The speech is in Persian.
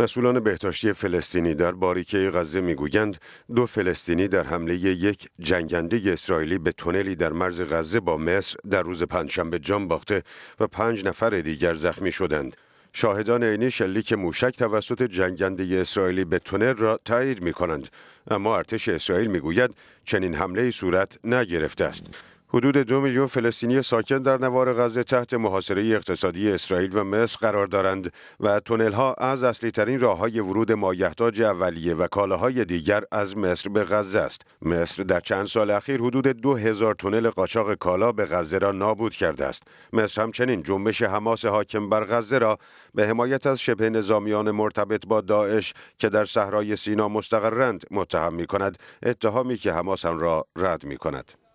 مسئولان بهداشتی فلسطینی در باریکه غزه میگویند دو فلسطینی در حمله یک جنگنده اسرائیلی به تونلی در مرز غزه با مصر در روز پنجشنبه جان باخته و پنج نفر دیگر زخمی شدند. شاهدان عینی شلیک موشک توسط جنگنده اسرائیلی به تونل را تایید می کنند اما ارتش اسرائیل میگوید چنین حمله صورت نگرفته است حدود دو میلیون فلسطینی ساکن در نوار غزه تحت محاصره اقتصادی اسرائیل و مصر قرار دارند و تونل ها از اصلی ترین راه های ورود مایحتاج اولیه و کالاهای دیگر از مصر به غزه است. مصر در چند سال اخیر حدود دو هزار تونل قاچاق کالا به غزه را نابود کرده است. مصر همچنین جنبش حماس حاکم بر غزه را به حمایت از شبه نظامیان مرتبط با داعش که در صحرای سینا مستقرند متهم می کند اتهامی که حماس را رد می کند.